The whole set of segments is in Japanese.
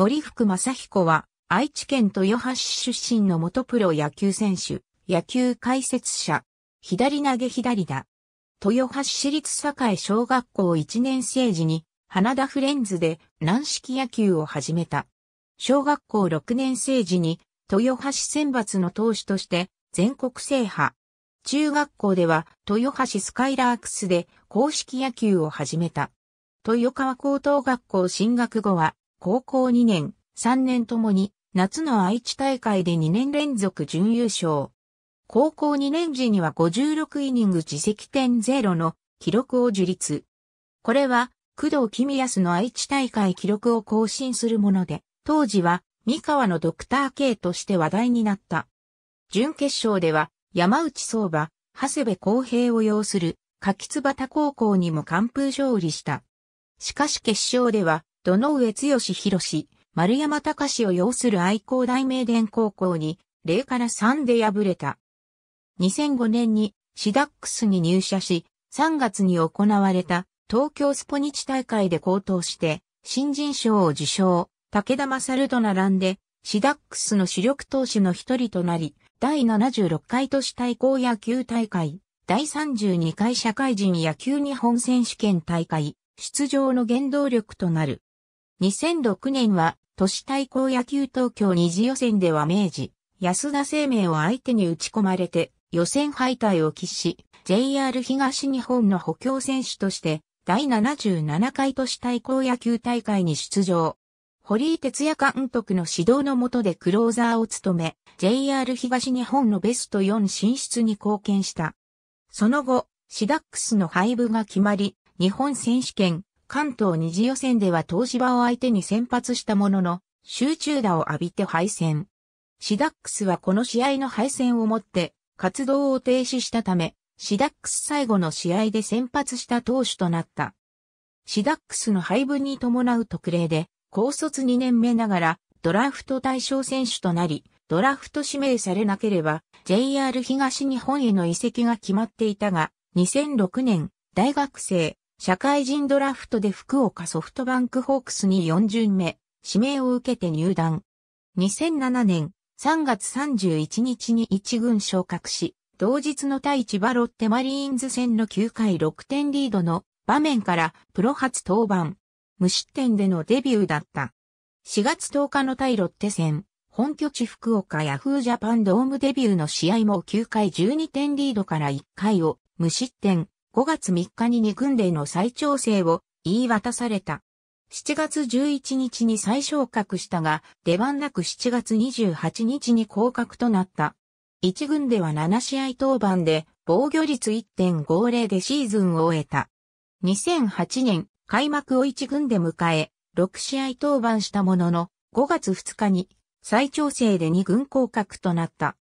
森福正彦は、愛知県豊橋市出身の元プロ野球選手、野球解説者、左投げ左だ。豊橋市立栄小学校1年生時に、花田フレンズで軟式野球を始めた。小学校6年生時に、豊橋選抜の投手として、全国制覇。中学校では、豊橋スカイラークスで公式野球を始めた。豊川高等学校進学後は、高校2年、3年ともに、夏の愛知大会で2年連続準優勝。高校2年時には56イニング自責点0の記録を樹立。これは、工藤公康の愛知大会記録を更新するもので、当時は、三河のドクター K として話題になった。準決勝では、山内相馬、長谷部公平を擁する、柿津端高校にも完封勝利した。しかし決勝では、土上剛博丸山隆を擁する愛工大名電高校に0から3で敗れた。2005年にシダックスに入社し、3月に行われた東京スポニチ大会で高騰して新人賞を受賞、武田勝と並んでシダックスの主力投手の一人となり、第76回都市対抗野球大会、第32回社会人野球日本選手権大会、出場の原動力となる。2006年は都市対抗野球東京二次予選では明治、安田生命を相手に打ち込まれて予選敗退を喫し、JR 東日本の補強選手として第77回都市対抗野球大会に出場。堀井哲也監督の指導の下でクローザーを務め、JR 東日本のベスト4進出に貢献した。その後、シダックスの廃部が決まり、日本選手権、関東二次予選では東芝を相手に先発したものの、集中打を浴びて敗戦。シダックスはこの試合の敗戦をもって活動を停止したため、シダックス最後の試合で先発した投手となった。シダックスの配分に伴う特例で、高卒2年目ながらドラフト対象選手となり、ドラフト指名されなければ JR 東日本への移籍が決まっていたが、2006年大学生社会人ドラフトで福岡ソフトバンクホークスに4巡目、指名を受けて入団。2007年3月31日に一軍昇格し、同日の対千葉ロッテマリーンズ戦の9回6点リードの場面からプロ初登板。無失点でのデビューだった。4月10日の対ロッテ戦、本拠地福岡ヤフージャパンドームデビューの試合も9回12点リードから1回を無失点、5月3日に2軍での再調整を言い渡された。7月11日に再昇格したが、出番なく7月28日に降格となった。1軍では7試合登板で防御率1.50でシーズンを終えた。2008年開幕を1軍で迎え、6試合登板したものの、5月2日に再調整で2軍降格となった。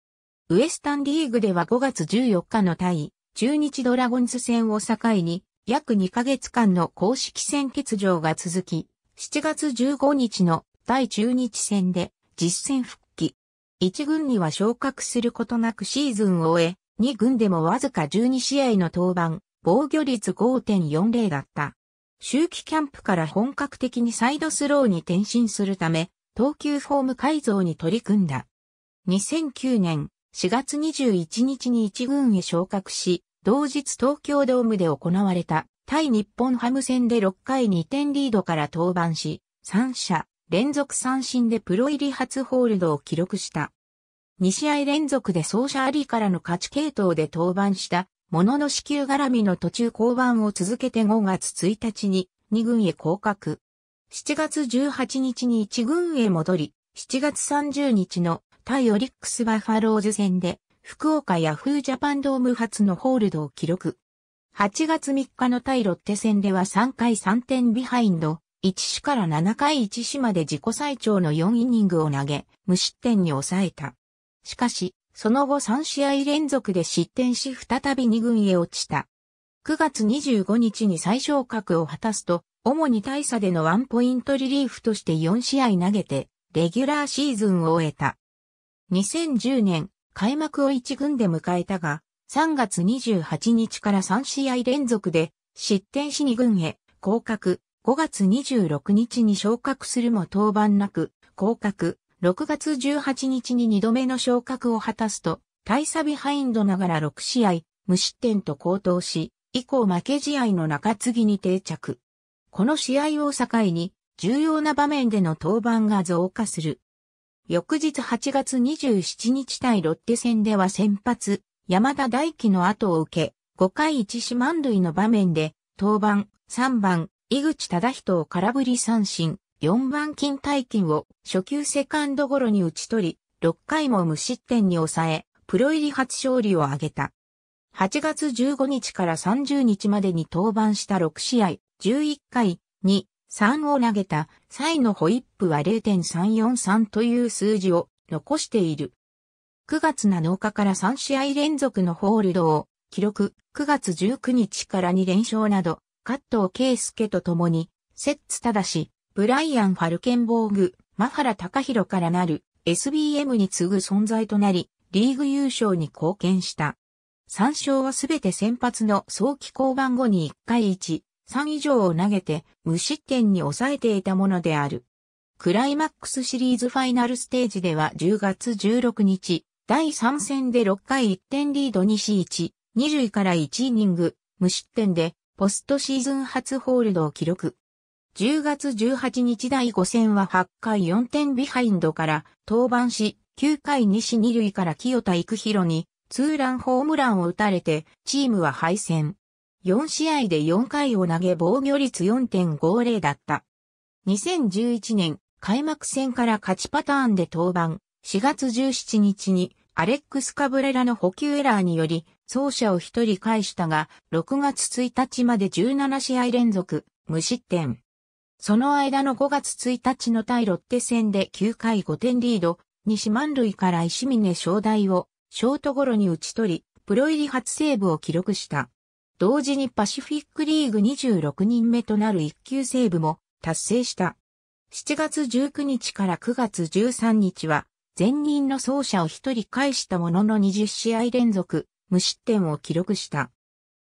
ウエスタンリーグでは5月14日の対中日ドラゴンズ戦を境に、約2ヶ月間の公式戦欠場が続き、7月15日の対中日戦で実戦復帰。1軍には昇格することなくシーズンを終え、2軍でもわずか12試合の登板、防御率5.40だった。周期キャンプから本格的にサイドスローに転身するため、投球フォーム改造に取り組んだ。2009年、4月21日に一軍へ昇格し、同日東京ドームで行われた対日本ハム戦で6回2点リードから登板し、3者連続三振でプロ入り初ホールドを記録した。2試合連続で走者ありからの勝ち系統で登板したものの支給絡みの途中降板を続けて5月1日に2軍へ降格。7月18日に1軍へ戻り、7月30日の対オリックスバファローズ戦で、福岡ヤフージャパンドーム初のホールドを記録。8月3日の対ロッテ戦では3回3点ビハインド、1死から7回1死まで自己最長の4イニングを投げ、無失点に抑えた。しかし、その後3試合連続で失点し再び2軍へ落ちた。9月25日に最昇格を果たすと、主に大差でのワンポイントリリーフとして4試合投げて、レギュラーシーズンを終えた。2010年、開幕を1軍で迎えたが、3月28日から3試合連続で、失点し2軍へ、降格、5月26日に昇格するも登板なく、降格、6月18日に2度目の昇格を果たすと、大差ビハインドながら6試合、無失点と高騰し、以降負け試合の中継ぎに定着。この試合を境に、重要な場面での登板が増加する。翌日8月27日対ロッテ戦では先発、山田大輝の後を受け、5回1四満塁の場面で、登板、3番、井口忠人を空振り三振、4番金大金を初級セカンドゴロに打ち取り、6回も無失点に抑え、プロ入り初勝利を挙げた。8月15日から30日までに登板した6試合、11回、2、3を投げた際のホイップは0.343という数字を残している。9月7日から3試合連続のホールドを記録、9月19日から2連勝など、加藤圭介と共に、セッツただし、ブライアン・ファルケンボーグ、マハラ・タカヒロからなる SBM に次ぐ存在となり、リーグ優勝に貢献した。3勝はすべて先発の早期降板後に1回1、3以上を投げて無失点に抑えていたものである。クライマックスシリーズファイナルステージでは10月16日、第3戦で6回1点リード西1、2塁から1イニング、無失点で、ポストシーズン初ホールドを記録。10月18日第5戦は8回4点ビハインドから登板し、9回西2塁から清田育弘にツーランホームランを打たれて、チームは敗戦。4試合で4回を投げ防御率4.50だった。2011年、開幕戦から勝ちパターンで登板、4月17日にアレックス・カブレラの補給エラーにより、走者を1人返したが、6月1日まで17試合連続、無失点。その間の5月1日の対ロッテ戦で9回5点リード、西満塁から石峰正代をショートゴロに打ち取り、プロ入り初セーブを記録した。同時にパシフィックリーグ26人目となる一級セーブも達成した。7月19日から9月13日は、前任の走者を1人返したものの20試合連続、無失点を記録した。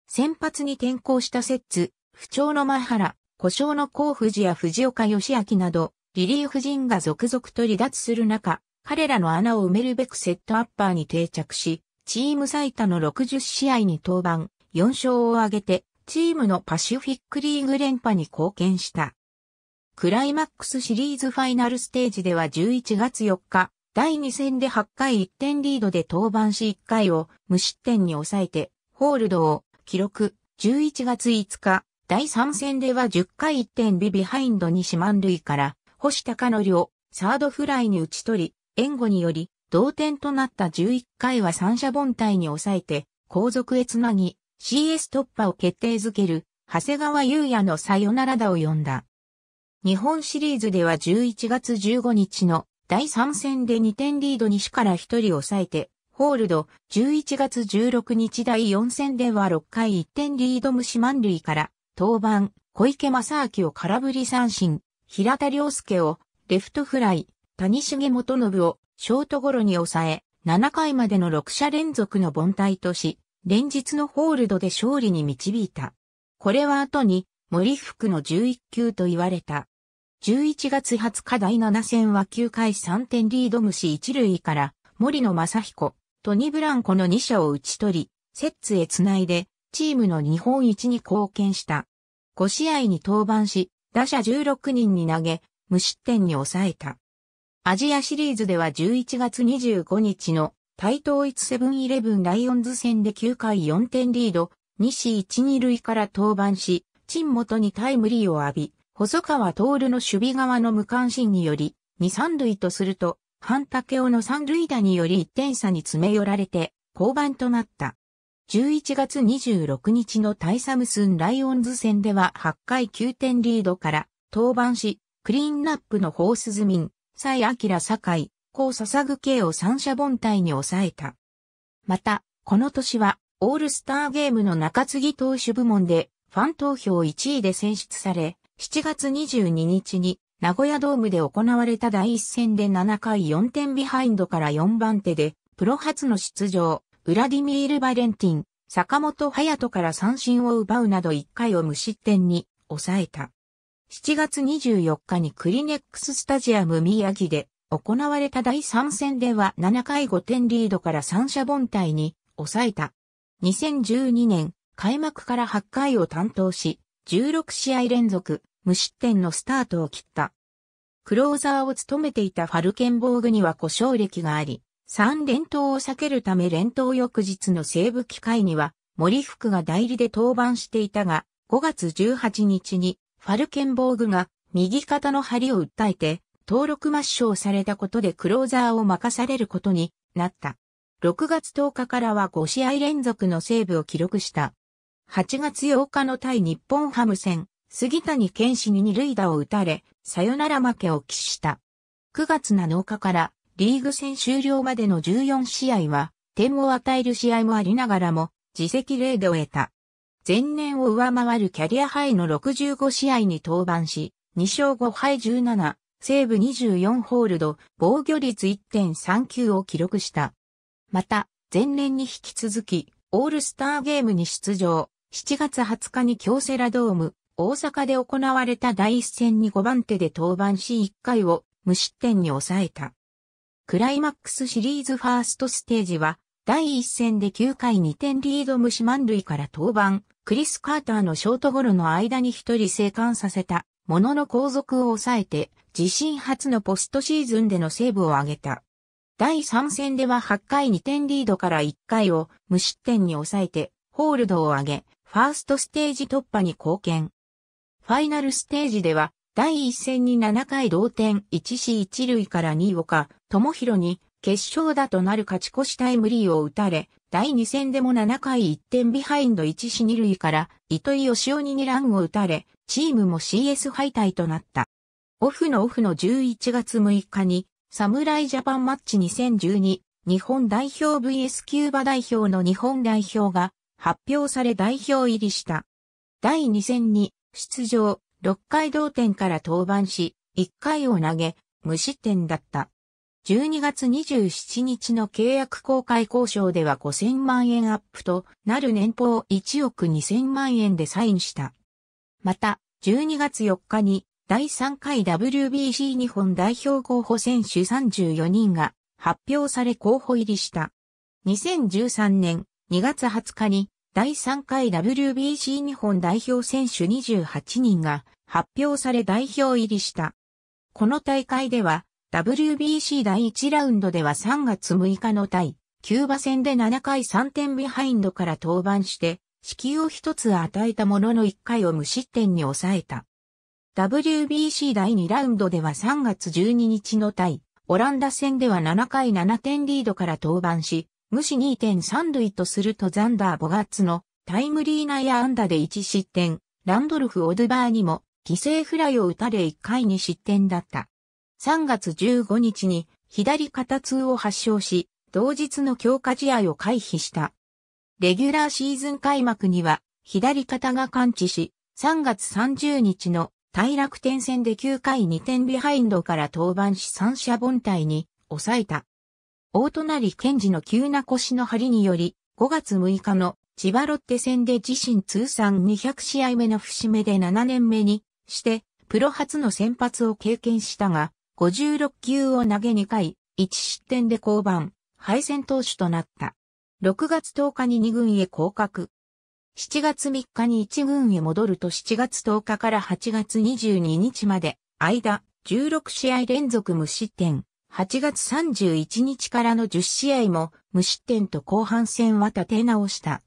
先発に転向したセッツ、不調の前原、故障の甲藤や藤岡義明など、リリーフ陣が続々と離脱する中、彼らの穴を埋めるべくセットアッパーに定着し、チーム最多の60試合に登板、4勝を挙げて、チームのパシフィックリーグ連覇に貢献した。クライマックスシリーズファイナルステージでは11月4日、第2戦で8回1点リードで登板し1回を無失点に抑えて、ホールドを記録。11月5日、第3戦では10回1点ビビハインドに四満塁から、星高の量。サードフライに打ち取り、援護により同点となった11回は三者凡退に抑えて、後続へつなぎ、CS 突破を決定づける、長谷川優也のさよならだを呼んだ。日本シリーズでは11月15日の第3戦で2点リード西から1人抑えて、ホールド、11月16日第4戦では6回1点リード虫満塁から、登板、小池正明を空振り三振、平田良介を、レフトフライ、谷重元信を、ショートゴロに抑え、7回までの6者連続の凡退とし、連日のホールドで勝利に導いた。これは後に森福の11球と言われた。11月20日第7戦は9回3点リード虫1塁から森野正彦、トニ・ブランコの2者を打ち取り、セッツへつないでチームの日本一に貢献した。5試合に登板し、打者16人に投げ、無失点に抑えた。アジアシリーズでは11月25日の対統一セブンイレブンライオンズ戦で9回4点リード、西1、2塁から登板し、陳元にタイムリーを浴び、細川徹の守備側の無関心により、2、3塁とすると、半竹尾の3塁打により1点差に詰め寄られて、降板となった。11月26日のタイサムスンライオンズ戦では8回9点リードから登板し、クリーンナップのホースズミン、蔡明酒井、こう捧ぐ系を三者凡退に抑えた。また、この年は、オールスターゲームの中継ぎ投手部門で、ファン投票1位で選出され、7月22日に、名古屋ドームで行われた第一戦で7回4点ビハインドから4番手で、プロ初の出場、ウラディミール・バレンティン、坂本隼人から三振を奪うなど1回を無失点に抑えた。7月24日にクリネックススタジアム宮城で行われた第3戦では7回5点リードから三者凡退に抑えた。2012年、開幕から8回を担当し、16試合連続無失点のスタートを切った。クローザーを務めていたファルケンボーグには故障歴があり、3連投を避けるため連投翌日の西武機会には森福が代理で登板していたが、5月18日にファルケンボーグが右肩の張りを訴えて登録抹消されたことでクローザーを任されることになった。6月10日からは5試合連続のセーブを記録した。8月8日の対日本ハム戦、杉谷健士に二塁打を打たれ、さよなら負けを喫した。9月7日からリーグ戦終了までの14試合は、点を与える試合もありながらも、自責0で終えた。前年を上回るキャリアハイの65試合に登板し、2勝5敗17、セーブ24ホールド、防御率1.39を記録した。また、前年に引き続き、オールスターゲームに出場、7月20日に京セラドーム、大阪で行われた第1戦に5番手で登板し1回を無失点に抑えた。クライマックスシリーズファーストステージは、第1戦で9回2点リード無視満塁から登板、クリス・カーターのショートゴロの間に1人生還させたものの後続を抑えて、自身初のポストシーズンでのセーブを挙げた。第3戦では8回2点リードから1回を無失点に抑えて、ホールドを上げ、ファーストステージ突破に貢献。ファイナルステージでは、第1戦に7回同点1死1塁から2位岡、智弘に決勝打となる勝ち越しタイムリーを打たれ、第2戦でも7回1点ビハインド1死2塁から糸井義雄に2ランを打たれ、チームも CS 敗退となった。オフのオフの11月6日に、侍ジャパンマッチ2012日本代表 VS キューバ代表の日本代表が発表され代表入りした。第2戦に出場6回同点から登板し、1回を投げ、無失点だった。12月27日の契約公開交渉では5000万円アップとなる年俸1億2000万円でサインした。また、12月4日に第3回 WBC 日本代表候補選手34人が発表され候補入りした。2013年2月20日に第3回 WBC 日本代表選手28人が発表され代表入りした。この大会では WBC 第1ラウンドでは3月6日の対、キューバ戦で7回3点ビハインドから登板して、死球を1つ与えたものの1回を無失点に抑えた。WBC 第2ラウンドでは3月12日の対、オランダ戦では7回7点リードから登板し、無視2.3塁とするとザンダー・ボガッツのタイムリーナ内アンダで1失点、ランドルフ・オドバーにも犠牲フライを打たれ1回に失点だった。3月15日に左肩痛を発症し、同日の強化試合を回避した。レギュラーシーズン開幕には左肩が感知し、3月30日の大楽天戦で9回2点ビハインドから登板し三者凡退に抑えた。大隣健治の急な腰の張りにより、5月6日の千葉ロッテ戦で自身通算200試合目の節目で7年目にして、プロ初の先発を経験したが、56球を投げ2回、1失点で降板、敗戦投手となった。6月10日に2軍へ降格。7月3日に1軍へ戻ると7月10日から8月22日まで、間、16試合連続無失点。8月31日からの10試合も無失点と後半戦は立て直した。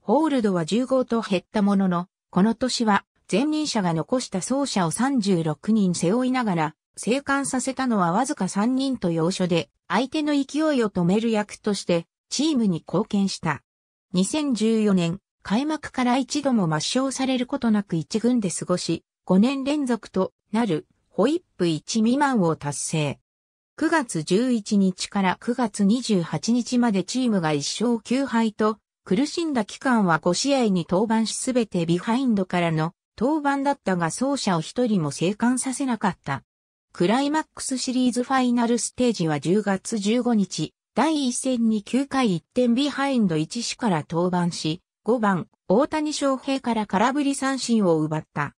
ホールドは15と減ったものの、この年は前任者が残した走者を36人背負いながら生還させたのはわずか3人と要所で、相手の勢いを止める役として、チームに貢献した。2014年、開幕から一度も抹消されることなく1軍で過ごし、5年連続となるホイップ1未満を達成。9月11日から9月28日までチームが1勝9敗と、苦しんだ期間は5試合に登板しすべてビハインドからの登板だったが走者を1人も生還させなかった。クライマックスシリーズファイナルステージは10月15日、第1戦に9回1点ビハインド1死から登板し、5番、大谷翔平から空振り三振を奪った。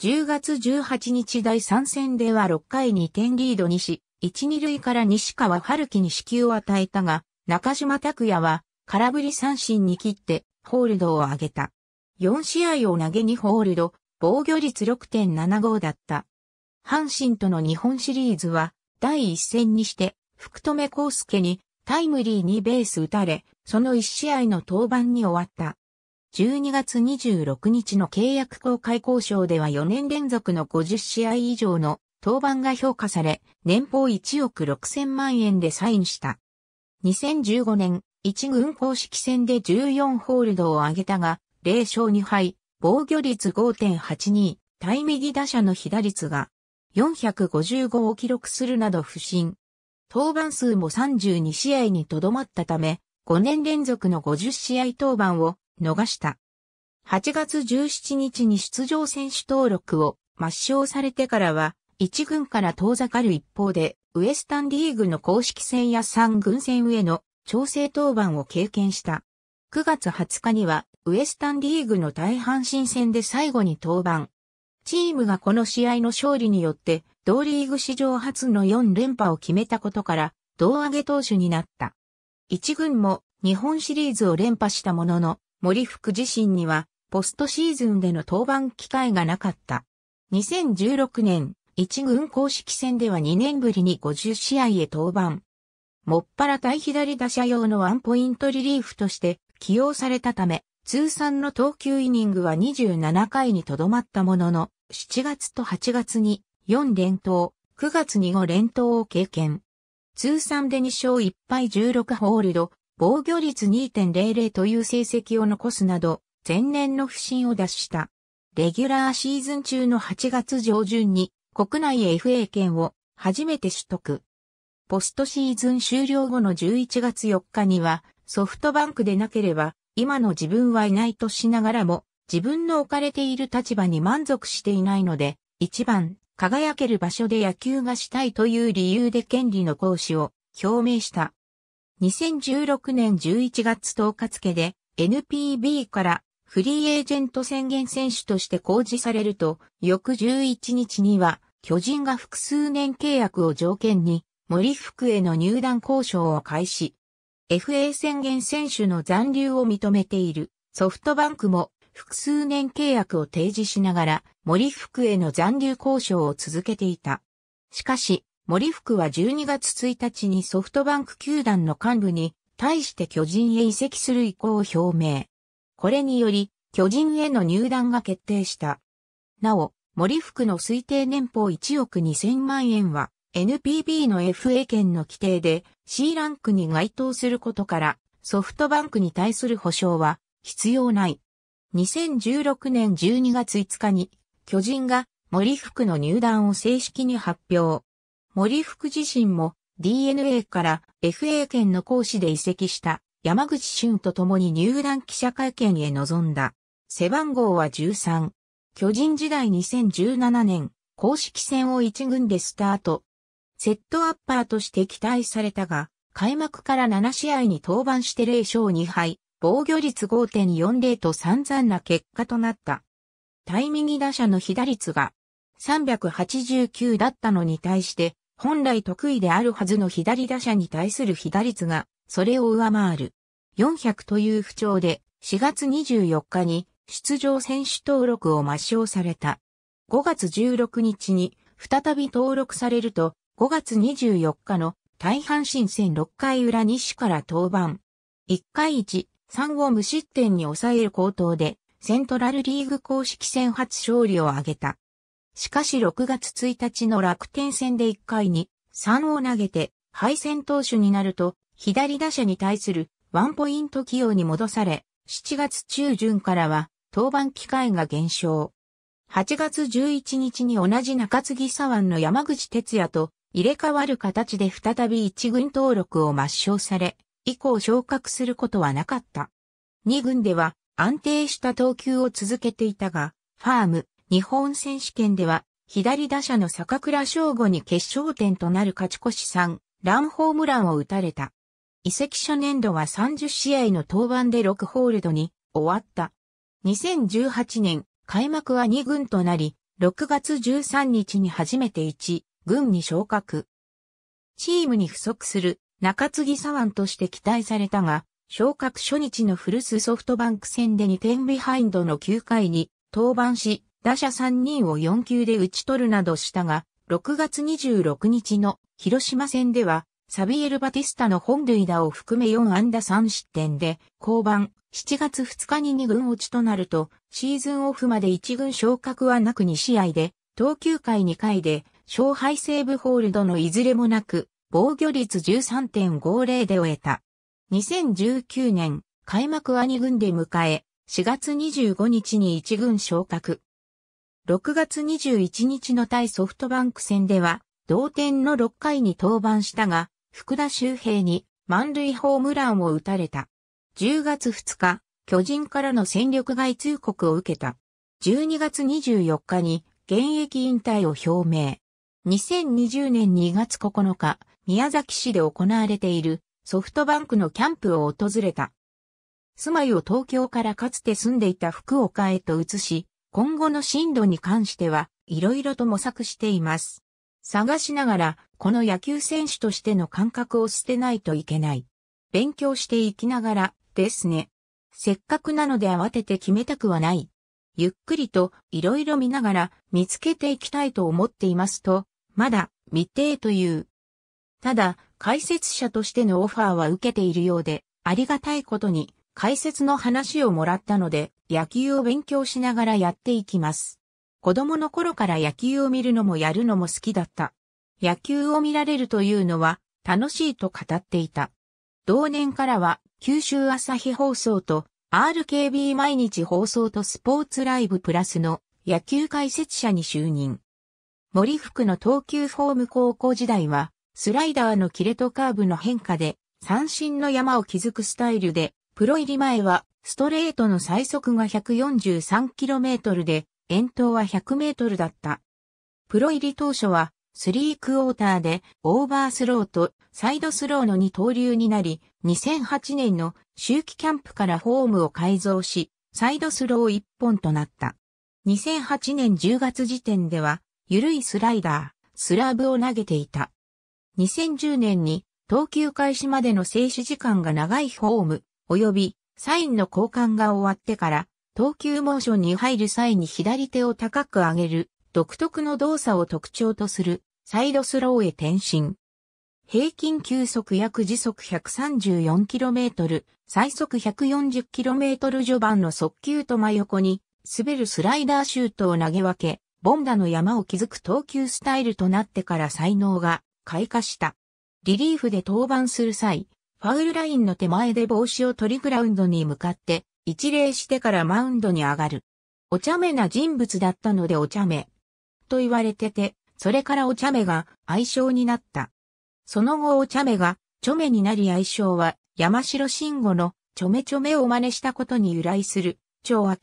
10月18日第3戦では6回2点リードにし、1、2塁から西川春樹に支給を与えたが、中島拓也は空振り三振に切ってホールドを上げた。4試合を投げにホールド、防御率6.75だった。阪神との日本シリーズは、第一戦にして、福留孝介にタイムリーにベース打たれ、その1試合の登板に終わった。12月26日の契約公開交渉では4年連続の50試合以上の登板が評価され、年俸1億6000万円でサインした。2015年、一軍公式戦で14ホールドを挙げたが、0勝2敗、防御率5.82、対右打者の被打率が455を記録するなど不振。登板数も32試合にとどまったため、5年連続の50試合登板を逃した。8月17日に出場選手登録を抹消されてからは、1軍から遠ざかる一方で、ウエスタンリーグの公式戦や3軍戦への調整登板を経験した。9月20日には、ウエスタンリーグの大阪新戦で最後に登板。チームがこの試合の勝利によって、同リーグ史上初の4連覇を決めたことから、胴上げ投手になった。一軍も日本シリーズを連覇したものの、森福自身には、ポストシーズンでの登板機会がなかった。2016年、一軍公式戦では2年ぶりに50試合へ登板。もっぱら対左打者用のワンポイントリリーフとして起用されたため、通算の投球イニングは27回にとどまったものの、7月と8月に4連投、9月に5連投を経験。通算で2勝1敗16ホールド、防御率2.00という成績を残すなど、前年の不振を脱した。レギュラーシーズン中の8月上旬に国内 FA 権を初めて取得。ポストシーズン終了後の11月4日にはソフトバンクでなければ今の自分はいないとしながらも、自分の置かれている立場に満足していないので、一番輝ける場所で野球がしたいという理由で権利の行使を表明した。2016年11月10日付で NPB からフリーエージェント宣言選手として公示されると、翌11日には巨人が複数年契約を条件に森福への入団交渉を開始。FA 宣言選手の残留を認めているソフトバンクも複数年契約を提示しながら森福への残留交渉を続けていた。しかし、森福は12月1日にソフトバンク球団の幹部に対して巨人へ移籍する意向を表明。これにより、巨人への入団が決定した。なお、森福の推定年俸1億2000万円は、NPB の FA 権の規定で C ランクに該当することからソフトバンクに対する保証は必要ない。2016年12月5日に巨人が森福の入団を正式に発表。森福自身も DNA から FA 権の行使で移籍した山口俊と共に入団記者会見へ臨んだ。背番号は13。巨人時代2017年公式戦を1軍でスタート。セットアッパーとして期待されたが、開幕から7試合に登板して0勝2敗、防御率5.40と散々な結果となった。対右打者の被打率が389だったのに対して、本来得意であるはずの左打者に対する被打率が、それを上回る。400という不調で、4月24日に出場選手登録を抹消された。5月16日に再び登録されると、5月24日の大阪新戦6回裏西から登板。1回1、3を無失点に抑える高騰で、セントラルリーグ公式戦初勝利を挙げた。しかし6月1日の楽天戦で1回に3を投げて敗戦投手になると左打者に対するワンポイント起用に戻され7月中旬からは登板機会が減少。8月11日に同じ中継ぎ左腕の山口哲也と入れ替わる形で再び一軍登録を抹消され、以降昇格することはなかった。二軍では安定した投球を続けていたが、ファーム、日本選手権では、左打者の坂倉翔吾に決勝点となる勝ち越し3、ランホームランを打たれた。移籍初年度は30試合の登板で6ホールドに終わった。2018年、開幕は2軍となり、6月13日に初めて1、軍に昇格。チームに不足する中継ぎ左腕として期待されたが、昇格初日の古巣ソフトバンク戦で2点ビハインドの9回に登板し、打者3人を4球で打ち取るなどしたが、6月26日の広島戦では、サビエル・バティスタの本塁打を含め4安打3失点で、降板、7月2日に2軍落ちとなると、シーズンオフまで1軍昇格はなく2試合で、投球回2回で、勝敗セーブホールドのいずれもなく、防御率13.50で終えた。2019年、開幕は2軍で迎え、4月25日に1軍昇格。6月21日の対ソフトバンク戦では、同点の6回に登板したが、福田周平に満塁ホームランを打たれた。10月2日、巨人からの戦力外通告を受けた。12月24日に現役引退を表明。2020年2月9日、宮崎市で行われているソフトバンクのキャンプを訪れた。住まいを東京からかつて住んでいた福岡へと移し、今後の進路に関しては、いろいろと模索しています。探しながら、この野球選手としての感覚を捨てないといけない。勉強していきながら、ですね。せっかくなので慌てて決めたくはない。ゆっくりと、いろいろ見ながら、見つけていきたいと思っていますと、まだ未定という。ただ、解説者としてのオファーは受けているようで、ありがたいことに解説の話をもらったので、野球を勉強しながらやっていきます。子供の頃から野球を見るのもやるのも好きだった。野球を見られるというのは楽しいと語っていた。同年からは九州朝日放送と RKB 毎日放送とスポーツライブプラスの野球解説者に就任。森福の投球フォーム高校時代は、スライダーのキレとカーブの変化で、三振の山を築くスタイルで、プロ入り前は、ストレートの最速が 143km で、遠投は 100m だった。プロ入り当初は、スリークォーターで、オーバースローとサイドスローの二刀流になり、2008年の周期キャンプからフォームを改造し、サイドスロー一本となった。2008年10月時点では、緩いスライダー、スラブを投げていた。2010年に投球開始までの静止時間が長いフォーム、及びサインの交換が終わってから、投球モーションに入る際に左手を高く上げる、独特の動作を特徴とする、サイドスローへ転身。平均球速約時速 134km、最速 140km 序盤の速球と真横に、滑るスライダーシュートを投げ分け、ボンダの山を築く投球スタイルとなってから才能が開花した。リリーフで登板する際、ファウルラインの手前で帽子を取りグラウンドに向かって一礼してからマウンドに上がる。お茶目な人物だったのでお茶目と言われてて、それからお茶目が愛称になった。その後お茶目がョメになり愛称は山城慎吾のちょめちょめを真似したことに由来する、超明。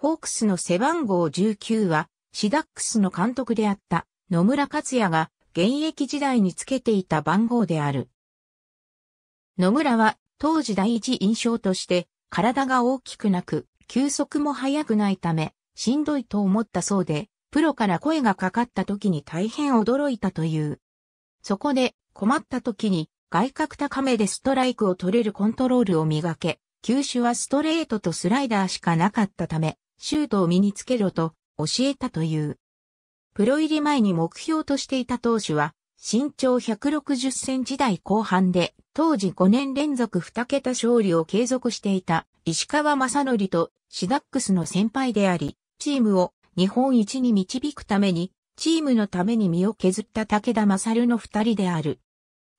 ホークスの背番号19は、シダックスの監督であった野村克也が現役時代につけていた番号である。野村は当時第一印象として体が大きくなく、球速も速くないため、しんどいと思ったそうで、プロから声がかかった時に大変驚いたという。そこで困った時に外角高めでストライクを取れるコントロールを磨け、球種はストレートとスライダーしかなかったため、シュートを身につけろと教えたという。プロ入り前に目標としていた投手は、身長160センチ台後半で、当時5年連続2桁勝利を継続していた石川正則とシダックスの先輩であり、チームを日本一に導くために、チームのために身を削った武田勝の二人である。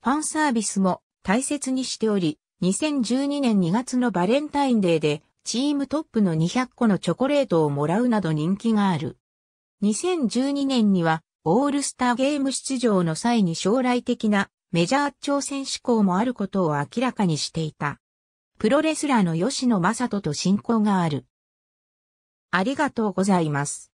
ファンサービスも大切にしており、2012年2月のバレンタインデーでチームトップの200個のチョコレートをもらうなど人気がある。2012年には、オールスターゲーム出場の際に将来的なメジャー挑戦志向もあることを明らかにしていた。プロレスラーの吉野正人と親交がある。ありがとうございます。